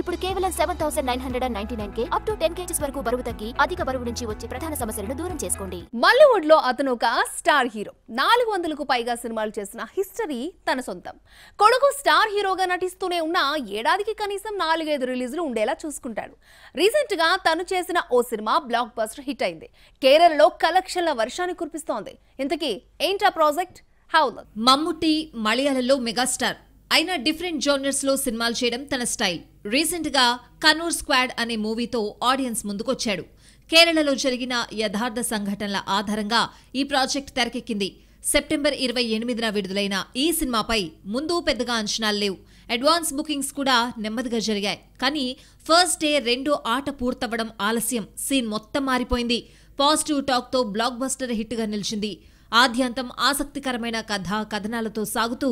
ఇప్పుడు కేవలం seven thousand nine hundred and ninety nine K up to ten KGs వరకు బరువు తగ్గి అధిక బరువు నుంచి వచ్చే ప్రధాన సమస్యలను దూరం చేసుకోండి మల్లీవుడ్ లో అతను ఒక స్టార్ హీరో నాలుగు వందలకు పైగా సినిమాలు చేసిన హిస్టరీ తన సొంతం కొడుకు స్టార్ హీరోగా నటిస్తూనే ఉన్న ఏడాదికి కనీసం నాలుగైదు రిలీజులు ఉండేలా చూసుకుంటాడు రీసెంట్ గా తను చేసిన ఓ సినిమా బ్లాక్ బస్టర్ హిట్ అయింది కేరళలో కలెక్షన్ల వర్షాన్ని కురిపిస్తోంది ఇంతకీ ఏంటా ప్రాజెక్ట్ హౌ మమ్ముట్టి మలయాళంలో మెగాస్టార్ అయినా డిఫరెంట్ జోనర్స్ లో సినిమాలు చేయడం తన స్టైల్ రీసెంట్ గా కనూర్ స్క్వాడ్ అనే మూవీతో ఆడియన్స్ ముందుకొచ్చాడు కేరళలో జరిగిన యథార్థ సంఘటనల ఆధారంగా ఈ ప్రాజెక్ట్ తెరకెక్కింది సెప్టెంబర్ ఇరవై ఎనిమిదిన విడుదలైన ఈ సినిమాపై ముందు పెద్దగా అంచనాలు లేవు అడ్వాన్స్ బుకింగ్స్ కూడా నెమ్మదిగా జరిగాయి కానీ ఫస్ట్ డే రెండో ఆట పూర్తవ్వడం ఆలస్యం సీన్ మొత్తం మారిపోయింది పాజిటివ్ టాక్తో బ్లాక్ బస్టర్ హిట్గా నిలిచింది ఆద్యంతం ఆసక్తికరమైన కథ కథనాలతో సాగుతూ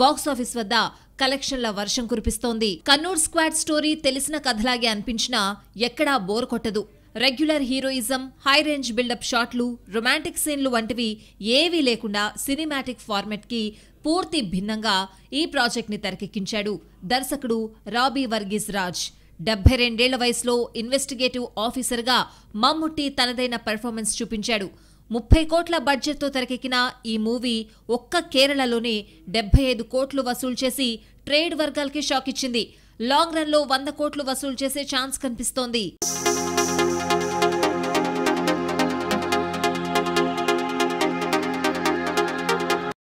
బాక్సాఫీస్ వద్ద కలెక్షన్ల వర్షం కురిపిస్తోంది కన్నూర్ స్క్వాడ్ స్టోరీ తెలిసిన కథలాగే అనిపించినా ఎక్కడా బోర్ కొట్టదు regular heroism high range buildup షాట్లు రొమాంటిక్ సీన్లు వంటివి ఏవీ లేకుండా సినిమాటిక్ ఫార్మెట్కి పూర్తి భిన్నంగా ఈ ప్రాజెక్ట్ని తెరకెక్కించాడు దర్శకుడు రాబీ వర్గీస్ రాజ్ డెబ్బై రెండేళ్ల వయసులో ఇన్వెస్టిగేటివ్ ఆఫీసర్గా మమ్ముట్టి తనదైన పెర్ఫార్మెన్స్ చూపించాడు ముప్పై కోట్ల బడ్జెట్తో తెరకెక్కిన ఈ మూవీ ఒక్క కేరళలోనే డెబ్బై ఐదు కోట్లు వసూలు చేసి ట్రేడ్ వర్గాలకి షాక్ ఇచ్చింది లాంగ్ లో వంద కోట్లు వసూలు చేసే ఛాన్స్ కనిపిస్తోంది